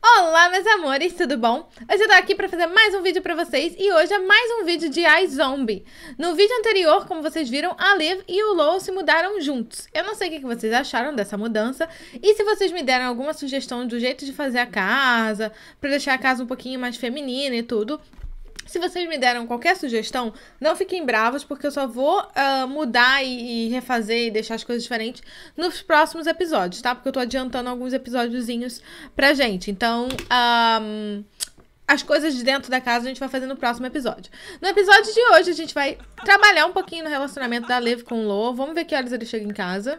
Olá, meus amores, tudo bom? Hoje eu tô aqui pra fazer mais um vídeo pra vocês e hoje é mais um vídeo de iZombie. No vídeo anterior, como vocês viram, a Liv e o Low se mudaram juntos. Eu não sei o que vocês acharam dessa mudança e se vocês me deram alguma sugestão do jeito de fazer a casa, pra deixar a casa um pouquinho mais feminina e tudo, se vocês me deram qualquer sugestão, não fiquem bravos, porque eu só vou uh, mudar e, e, refazer e deixar as coisas diferentes nos próximos episódios, tá? Porque eu tô adiantando alguns episódiozinhos pra gente. Então, um, ah, as coisas de dentro da casa a gente vai fazer no próximo episódio. No episódio de hoje, a gente vai trabalhar um pouquinho no relacionamento da Lev com o Lo. Vamos ver que horas ele chega em casa.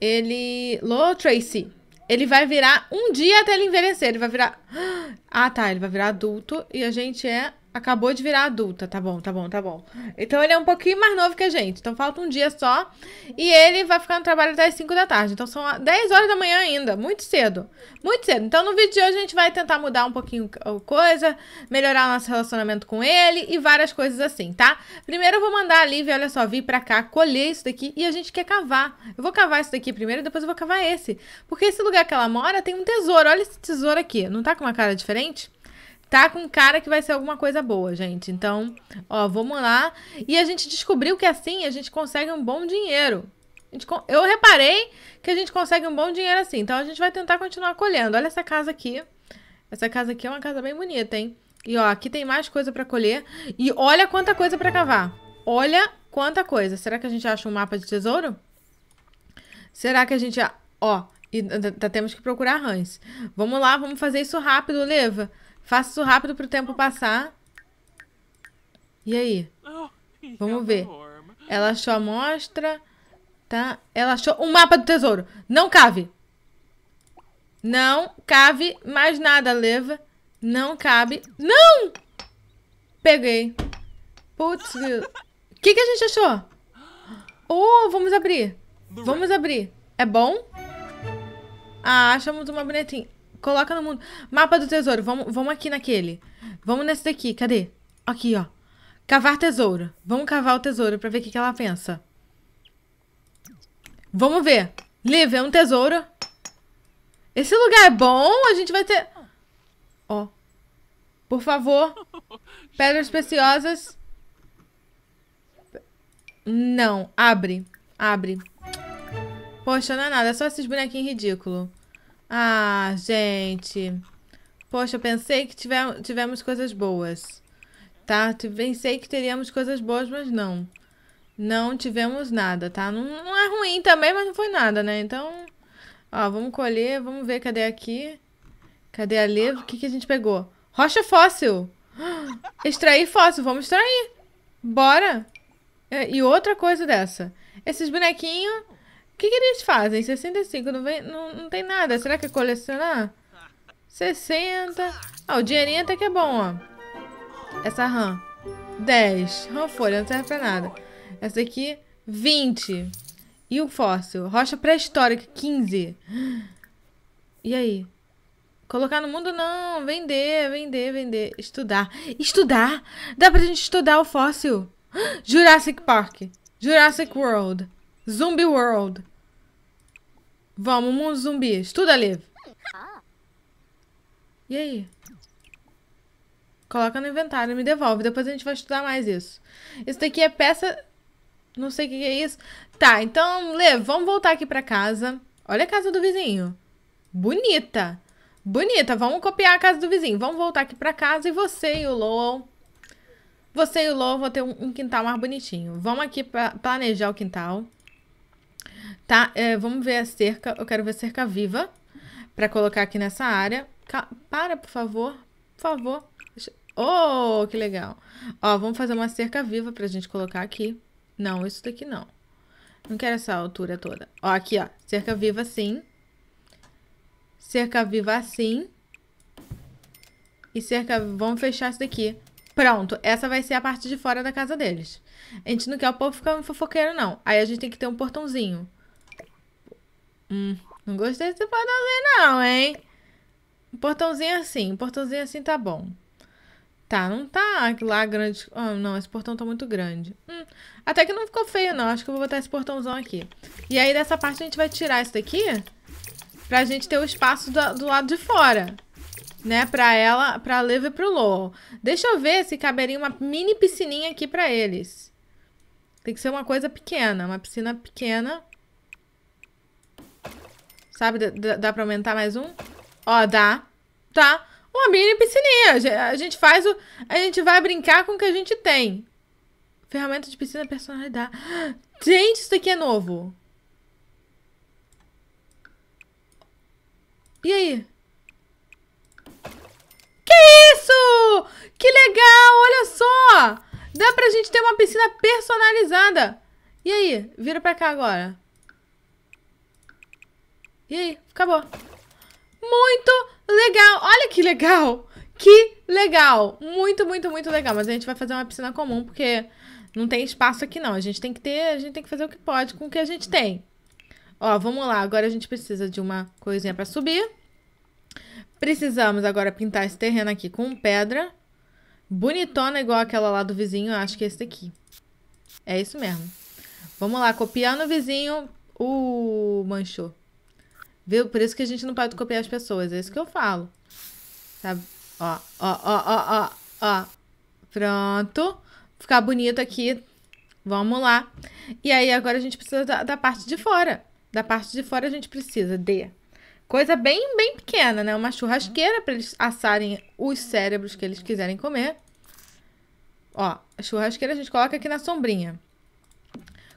Ele. Lo Tracy. Ele vai virar um dia até ele envelhecer. Ele vai virar. Ah, tá. Ele vai virar adulto e a gente é acabou de virar adulta. Tá bom, tá bom, tá bom. Então ele é um pouquinho mais novo que a gente. Então falta um dia só. E ele vai ficar no trabalho até as 5 da tarde. Então são 10 horas da manhã ainda. Muito cedo. Muito cedo. Então no vídeo de hoje a gente vai tentar mudar um pouquinho a coisa, melhorar o nosso relacionamento com ele e várias coisas assim, tá? Primeiro eu vou mandar a Lívia, olha só, vir pra cá, colher isso daqui e a gente quer cavar. Eu vou cavar isso daqui primeiro e depois eu vou cavar esse. Porque esse lugar que ela mora tem um tesouro. Olha esse tesouro aqui. Não tá com uma cara diferente? tá com cara que vai ser alguma coisa boa, gente. Então, ó, vamos lá. E a gente descobriu que assim a gente consegue um bom dinheiro. Gente, eu reparei que a gente consegue um bom dinheiro assim. Então a gente vai tentar continuar colhendo. Olha essa casa aqui. Essa casa aqui é uma casa bem bonita, hein? E ó, aqui tem mais coisa pra colher. E olha quanta coisa pra cavar. Olha quanta coisa. Será que a gente acha um mapa de tesouro? Será que a gente... Ó, e tá, temos que procurar rãs. Vamos lá, vamos fazer isso rápido, Leva. Faça isso rápido pro tempo passar. E aí? Vamos ver. Ela achou a amostra. Tá? Ela achou um mapa do tesouro. Não cave. Não cave mais nada, leva. Não cabe. Não! Peguei. Putz. O que, que a gente achou? Oh, vamos abrir. Vamos abrir. É bom? Ah, achamos uma bonitinha. Coloca no mundo. Mapa do tesouro. Vamos, vamos aqui naquele. Vamos nesse daqui. Cadê? Aqui, ó. Cavar tesouro. Vamos cavar o tesouro pra ver o que, que ela pensa. Vamos ver. Liv, é um tesouro. Esse lugar é bom? A gente vai ter... Ó. Por favor. Pedras preciosas. Não. Abre. Abre. Poxa, não é nada. É só esses bonequinhos ridículos. Ah, gente. Poxa, pensei que tivemos coisas boas. Tá? Pensei que teríamos coisas boas, mas não. Não tivemos nada, tá? Não, não é ruim também, mas não foi nada, né? Então, ó, vamos colher, vamos ver cadê aqui. Cadê a leva? O que, que a gente pegou? Rocha fóssil! Extrair fóssil, vamos extrair! Bora! É, e outra coisa dessa. Esses bonequinhos que, que eles fazem? 65, não, vem, não, não tem nada. Será que é colecionar? 60. Ah, o dinheirinho até que é bom, ó. Essa RAM. 10. RAM folha, não serve pra nada. Essa aqui, 20. E o fóssil? Rocha pré-histórica, 15. E aí? Colocar no mundo não, vender, vender, vender, estudar. Estudar? Dá pra gente estudar o fóssil. Jurassic Park, Jurassic World, Zombie World. Vamos, mundo zumbi. Estuda ali. E aí? Coloca no inventário e me devolve. Depois a gente vai estudar mais isso. Isso daqui é peça... Não sei o que é isso. Tá, então, Lê, vamos voltar aqui pra casa. Olha a casa do vizinho. Bonita. Bonita. Vamos copiar a casa do vizinho. Vamos voltar aqui pra casa e você e o Lowell... Você e o Lowell vão ter um, um quintal mais bonitinho. Vamos aqui planejar o quintal tá? É, vamos ver a cerca. Eu quero ver cerca viva para colocar aqui nessa área. para, por favor. Por favor. Oh, que legal. Ó, vamos fazer uma cerca viva pra gente colocar aqui. Não, isso daqui não. Não quero essa altura toda. Ó, aqui, ó. Cerca viva assim. Cerca viva assim. E cerca... Vamos fechar isso daqui. Pronto, essa vai ser a parte de fora da casa deles. A gente não quer o povo ficar fofoqueiro, não. Aí a gente tem que ter um portãozinho. Hum, não gostei desse portãozinho não, hein? Um portãozinho assim, um portãozinho assim tá bom. Tá, não tá lá grande... Oh, não, esse portão tá muito grande. Hum, até que não ficou feio, não. Acho que eu vou botar esse portãozão aqui. E aí, dessa parte, a gente vai tirar isso daqui pra gente ter o espaço do, do lado de fora né, pra ela, pra Leva e pro Lowell. Deixa eu ver se caberia uma mini piscininha aqui pra eles. Tem que ser uma coisa pequena, uma piscina pequena. Sabe? dá pra aumentar mais um? Ó, dá. Tá. Uma mini piscininha. A gente faz o... A gente vai brincar com o que a gente tem. Ferramenta de piscina personalidade. Gente, isso daqui é novo. E aí? Que isso? Que legal, olha só! Dá pra gente ter uma piscina personalizada. E aí? Vira pra cá agora. E aí, acabou. Muito legal. Olha que legal. Que legal. Muito, muito, muito legal. Mas a gente vai fazer uma piscina comum, porque não tem espaço aqui, não. A gente tem que ter, a gente tem que fazer o que pode com o que a gente tem. Ó, vamos lá. Agora a gente precisa de uma coisinha pra subir. Precisamos agora pintar esse terreno aqui com pedra. Bonitona, igual aquela lá do vizinho. Acho que é esse daqui. É isso mesmo. Vamos lá, copiando o vizinho. Uh, manchou. Viu? Por isso que a gente não pode copiar as pessoas. É isso que eu falo. Sabe? Ó, ó, ó, ó, ó, ó. Pronto. Ficar bonito aqui. Vamos lá. E aí, agora a gente precisa da, da parte de fora. Da parte de fora a gente precisa de coisa bem, bem pequena, né? Uma churrasqueira para eles assarem os cérebros que eles quiserem comer. Ó, a churrasqueira a gente coloca aqui na sombrinha.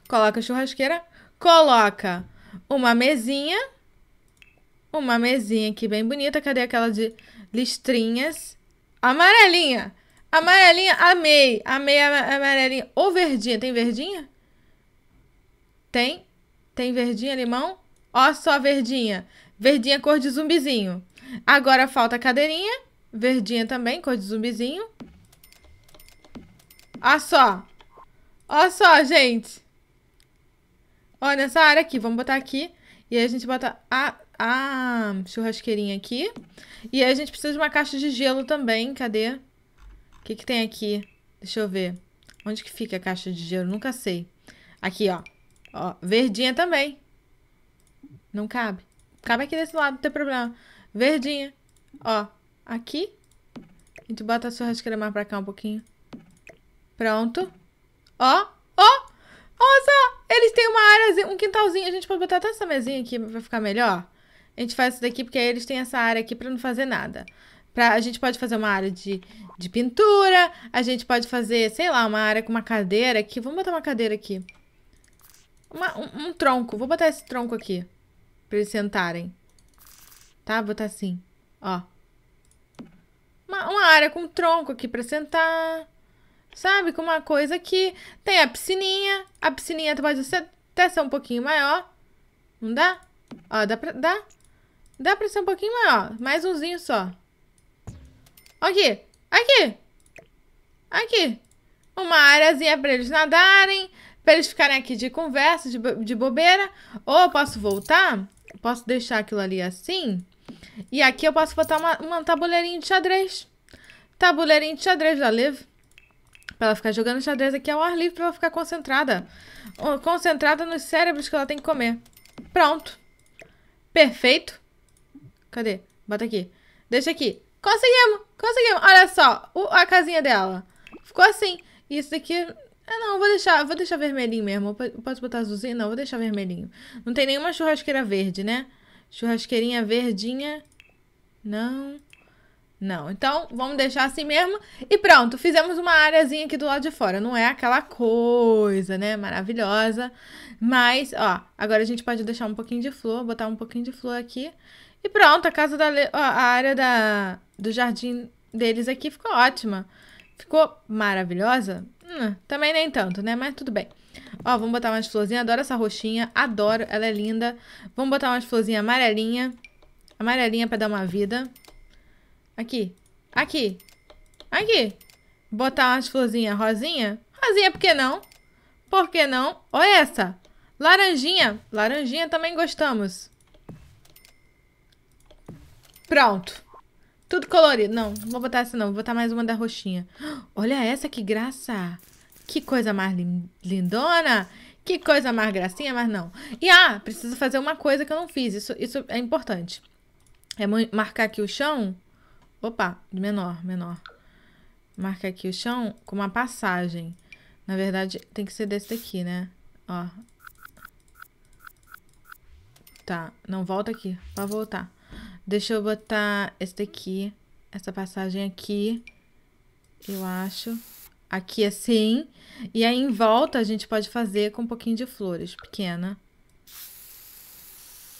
Coloca a churrasqueira, coloca uma mesinha uma mesinha aqui bem bonita. Cadê aquela de listrinhas? Amarelinha! Amarelinha, amei! Amei a amarelinha. Ou verdinha. Tem verdinha? Tem? Tem verdinha, limão? Ó só verdinha. Verdinha cor de zumbizinho. Agora falta a cadeirinha. Verdinha também, cor de zumbizinho. Ó só. Ó só, gente. Ó, nessa área aqui. Vamos botar aqui. E aí a gente bota a a churrasqueirinha aqui. E aí a gente precisa de uma caixa de gelo também. Cadê? O que, que tem aqui? Deixa eu ver. Onde que fica a caixa de gelo? Nunca sei. Aqui, ó. Ó, verdinha também. Não cabe. Cabe aqui desse lado, não tem problema. Verdinha. Ó, aqui. A gente bota a churrasqueira mais pra cá um pouquinho. Pronto. Ó, ó. Olha só, eles têm uma área, um quintalzinho. A gente pode botar até essa mesinha aqui pra ficar melhor a gente faz isso daqui porque eles têm essa área aqui para não fazer nada. Pra, a gente pode fazer uma área de, de pintura, a gente pode fazer, sei lá, uma área com uma cadeira aqui. Vamos botar uma cadeira aqui. Uma, um, um, tronco. Vou botar esse tronco aqui. Pra eles sentarem. Tá? Vou botar assim. Ó. Uma, uma área com tronco aqui pra sentar. Sabe? Com uma coisa aqui. Tem a piscininha. A piscininha pode ser, até ser um pouquinho maior. Não dá? Ó, dá pra... Dá? Dá pra ser um pouquinho maior. Mais umzinho só. Aqui. Aqui. Aqui. Uma áreazinha pra eles nadarem. Pra eles ficarem aqui de conversa, de, bo de bobeira. Ou eu posso voltar. Posso deixar aquilo ali assim. E aqui eu posso botar uma, uma tabuleirinho de xadrez. Tabuleirinho de xadrez da Liv. Pra ela ficar jogando xadrez aqui ao ar livre. Pra ela ficar concentrada. Concentrada nos cérebros que ela tem que comer. Pronto. Perfeito. Cadê? Bota aqui. Deixa aqui. Conseguimos! Conseguimos! Olha só, o, a casinha dela. Ficou assim. Isso daqui... Ah, não, vou deixar, vou deixar vermelhinho mesmo. posso botar azulzinho? Não, vou deixar vermelhinho. Não tem nenhuma churrasqueira verde, né? Churrasqueirinha verdinha. Não. Não, então vamos deixar assim mesmo. E pronto, fizemos uma areazinha aqui do lado de fora. Não é aquela coisa, né, maravilhosa. Mas, ó, agora a gente pode deixar um pouquinho de flor, botar um pouquinho de flor aqui. E pronto, a casa da a área da... do jardim deles aqui ficou ótima. Ficou maravilhosa? Hum, também nem tanto, né? Mas tudo bem. Ó, vamos botar umas florzinhas. Adoro essa roxinha. Adoro, ela é linda. Vamos botar umas florzinhas amarelinha. Amarelinha pra dar uma vida. Aqui. Aqui. Aqui. Botar umas florzinhas rosinha. Rosinha, por que não? Por que não? Olha essa. Laranjinha. Laranjinha também gostamos. Pronto. Tudo colorido. Não, não vou botar essa não. Vou botar mais uma da roxinha. Olha essa, que graça. Que coisa mais lindona. Que coisa mais gracinha, mas não. E, ah, preciso fazer uma coisa que eu não fiz. Isso, isso é importante. É marcar aqui o chão. Opa, menor, menor. Marcar aqui o chão com uma passagem. Na verdade, tem que ser desse daqui, né? Ó. Tá, não volta aqui. Pra voltar. Deixa eu botar esse daqui, essa passagem aqui, eu acho. Aqui assim. E aí em volta a gente pode fazer com um pouquinho de flores, pequena.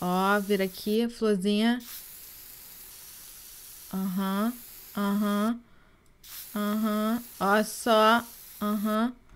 Ó, vira aqui, florzinha. Aham, aham, aham. Ó só, aham. Uhum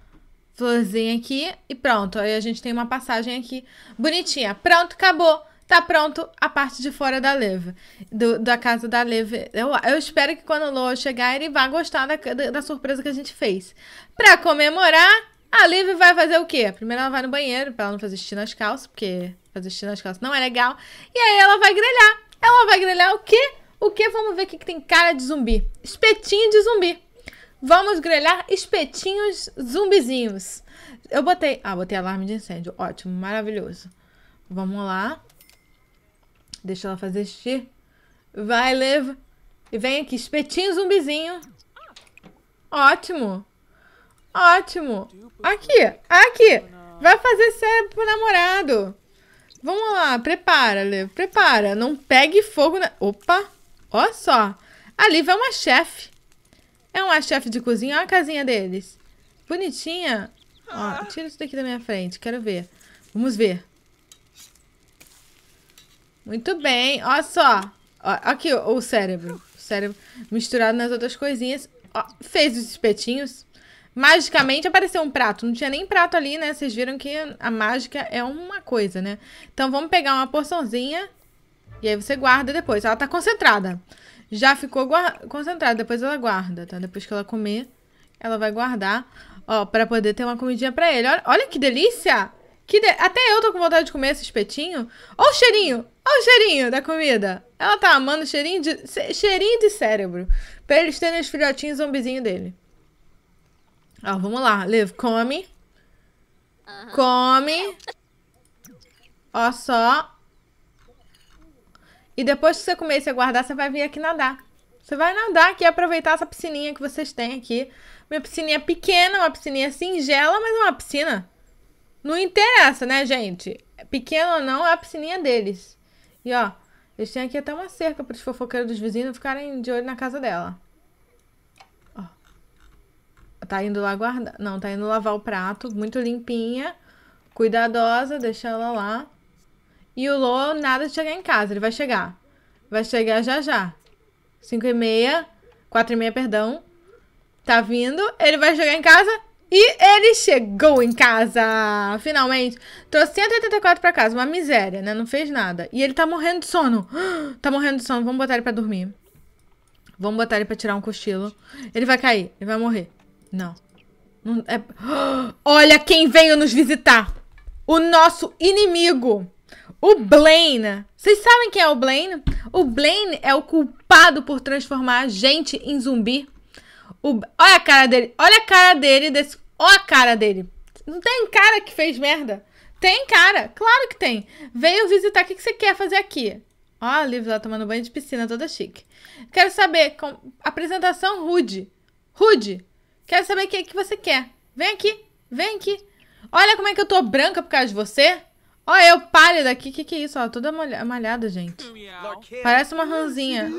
florzinha aqui e pronto. Aí a gente tem uma passagem aqui bonitinha. Pronto, acabou tá pronto a parte de fora da leva, do, da casa da leva. Eu, eu espero que quando o Lô chegar, ele vá gostar da, da, da surpresa que a gente fez. Pra comemorar, a leva vai fazer o quê? Primeiro ela vai no banheiro, pra ela não fazer xixi nas calças, porque fazer xixi nas calças não é legal. E aí ela vai grelhar. Ela vai grelhar o quê? O que? Vamos ver o que tem cara de zumbi. Espetinho de zumbi. Vamos grelhar espetinhos zumbizinhos. Eu botei... Ah, botei alarme de incêndio. Ótimo, maravilhoso. Vamos lá. Deixa ela fazer xixi. Vai, Lev. E vem aqui, espetinho zumbizinho. Ótimo. Ótimo. Aqui, aqui. Vai fazer sério pro namorado. Vamos lá, prepara, Lev. Prepara. Não pegue fogo na... Opa. Ó só. Ali vai uma chefe. É uma chefe de cozinha. Olha a casinha deles. Bonitinha. Ó, tira isso daqui da minha frente. Quero ver. Vamos ver. Muito bem. Olha só. aqui o cérebro. O cérebro misturado nas outras coisinhas. Ó, fez os espetinhos. Magicamente apareceu um prato. Não tinha nem prato ali, né? Vocês viram que a mágica é uma coisa, né? Então vamos pegar uma porçãozinha. E aí você guarda depois. Ela tá concentrada. Já ficou concentrada. Depois ela guarda, tá? Depois que ela comer, ela vai guardar. Ó, pra poder ter uma comidinha pra ele. Olha, olha que delícia! Que de... Até eu tô com vontade de comer esse espetinho. Olha o cheirinho! Olha o cheirinho da comida! Ela tá amando cheirinho de, cheirinho de cérebro. Pra eles terem os filhotinhos zombizinho dele. Ó, vamos lá. Liv, come. Come. Ó só. E depois que você comer e você guardar, você vai vir aqui nadar. Você vai nadar aqui e aproveitar essa piscininha que vocês têm aqui. Minha piscininha é pequena, uma piscininha singela, mas é uma piscina. Não interessa, né, gente? Pequeno ou não, é a piscininha deles. E ó, eles têm aqui até uma cerca para os fofoqueiros dos vizinhos ficarem de olho na casa dela. Ó. Tá indo lá guardar. Não, tá indo lavar o prato. Muito limpinha, cuidadosa, deixa ela lá. E o Lô, nada de chegar em casa, ele vai chegar. Vai chegar já já. 5 e meia, 4 e meia, perdão. Tá vindo, ele vai chegar em casa, e ele chegou em casa, finalmente. Trouxe 184 pra casa, uma miséria, né? Não fez nada. E ele tá morrendo de sono. Tá morrendo de sono, vamos botar ele pra dormir. Vamos botar ele pra tirar um cochilo. Ele vai cair, ele vai morrer. Não. não é... Olha quem veio nos visitar. O nosso inimigo. O Blaine. Vocês sabem quem é o Blaine? O Blaine é o culpado por transformar a gente em zumbi. O... Olha a cara dele. Olha a cara dele. Desse... Olha a cara dele. Não tem cara que fez merda? Tem cara. Claro que tem. Veio visitar. O que, você quer fazer aqui? Ó, a Liv lá tomando banho de piscina, toda chique. Quero saber. Com... Apresentação rude. Rude. Quero saber o que, é que você quer. Vem aqui. Vem aqui. Olha como é que eu tô branca por causa de você. Olha eu pálida aqui. O que, que é isso? Ó, toda malhada, gente. Parece uma ranzinha.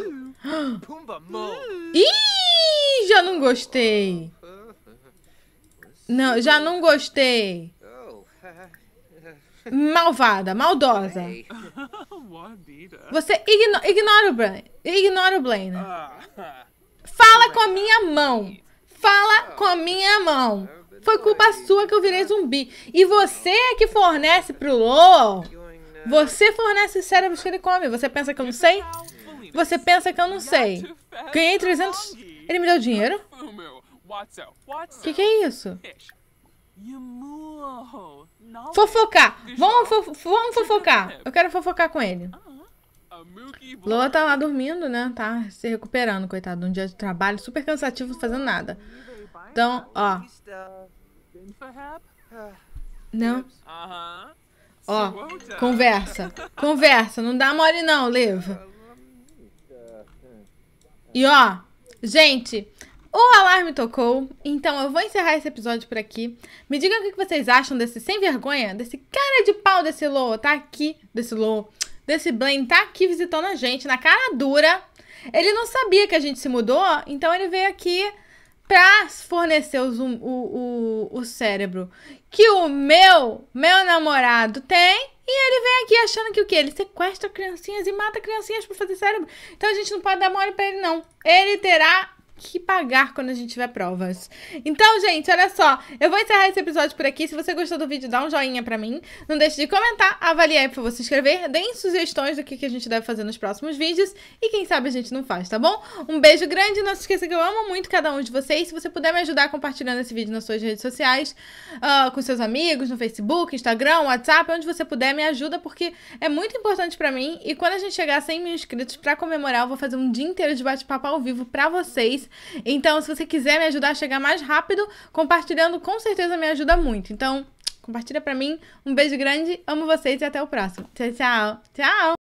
Ih! já não gostei. Não, já não gostei. Malvada, maldosa. Você igno ignora o Blaine. Ignora o Blaine. Ah. Fala com é a minha é? mão. Fala com a minha mão. Foi culpa sua que eu virei zumbi. E você é que fornece pro LOL. Você fornece cérebros que ele come. Você pensa que eu não sei? Você pensa que eu não sei. Ganhei 300... Ele me deu dinheiro? O que, que é isso? Fofocar! Vamos, fofo vamos fofocar! Eu quero fofocar com ele. Loa ah, tá lá dormindo, né? Tá se recuperando, coitado. Um dia de trabalho super cansativo, fazendo nada. Então, ó. Não? Ó, conversa. Conversa. Não dá mole não, Leva. É e ó, Gente, o alarme tocou, então eu vou encerrar esse episódio por aqui. Me digam o que vocês acham desse sem vergonha, desse cara de pau desse Lô, tá aqui, desse Lô, desse Blaine, tá aqui visitando a gente, na cara dura. Ele não sabia que a gente se mudou, então ele veio aqui pra fornecer o, o, o, o cérebro que o meu, meu namorado tem e ele vem aqui achando que o quê? Ele sequestra criancinhas e mata criancinhas para fazer cérebro. Então a gente não pode dar mole para ele, não. Ele terá que pagar quando a gente tiver provas. Então, gente, olha só. Eu vou encerrar esse episódio por aqui. Se você gostou do vídeo, dá um joinha pra mim. Não deixe de comentar, avaliar aí pra você inscrever. Deem sugestões do que, que a gente deve fazer nos próximos vídeos. E quem sabe a gente não faz, tá bom? Um beijo grande. Não se esqueça que eu amo muito cada um de vocês. Se você puder me ajudar compartilhando esse vídeo nas suas redes sociais, uh, com seus amigos, no Facebook, Instagram, WhatsApp, onde você puder, me ajuda, porque é muito importante pra mim. E quando a gente chegar a 100 mil inscritos pra comemorar, eu vou fazer um dia inteiro de bate-papo ao vivo pra vocês então, se você quiser me ajudar a chegar mais rápido, compartilhando com certeza me ajuda muito. Então, compartilha pra mim. Um beijo grande, amo vocês e até o próximo. Tchau, tchau. Tchau!